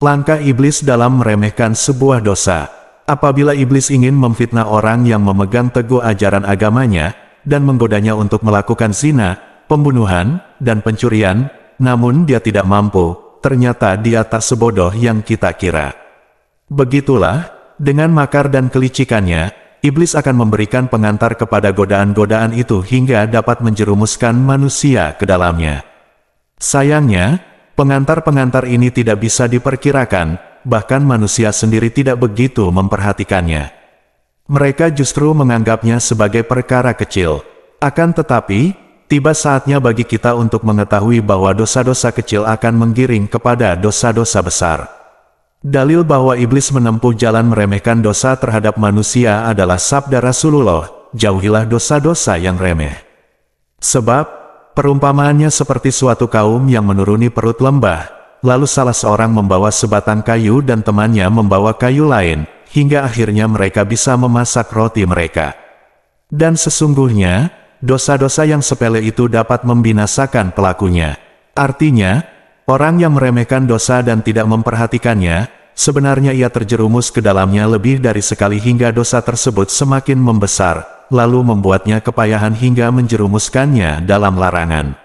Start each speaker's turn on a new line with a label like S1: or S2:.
S1: Langkah iblis dalam meremehkan sebuah dosa. Apabila iblis ingin memfitnah orang yang memegang teguh ajaran agamanya, dan menggodanya untuk melakukan zina, pembunuhan, dan pencurian, namun dia tidak mampu, ternyata dia tak sebodoh yang kita kira. Begitulah, dengan makar dan kelicikannya, iblis akan memberikan pengantar kepada godaan-godaan itu hingga dapat menjerumuskan manusia ke dalamnya. Sayangnya, Pengantar-pengantar ini tidak bisa diperkirakan, bahkan manusia sendiri tidak begitu memperhatikannya. Mereka justru menganggapnya sebagai perkara kecil. Akan tetapi, tiba saatnya bagi kita untuk mengetahui bahwa dosa-dosa kecil akan menggiring kepada dosa-dosa besar. Dalil bahwa iblis menempuh jalan meremehkan dosa terhadap manusia adalah sabda Rasulullah, jauhilah dosa-dosa yang remeh. Sebab, Perumpamaannya seperti suatu kaum yang menuruni perut lembah, lalu salah seorang membawa sebatang kayu dan temannya membawa kayu lain, hingga akhirnya mereka bisa memasak roti mereka. Dan sesungguhnya, dosa-dosa yang sepele itu dapat membinasakan pelakunya. Artinya, orang yang meremehkan dosa dan tidak memperhatikannya, sebenarnya ia terjerumus ke dalamnya lebih dari sekali hingga dosa tersebut semakin membesar, lalu membuatnya kepayahan hingga menjerumuskannya dalam larangan.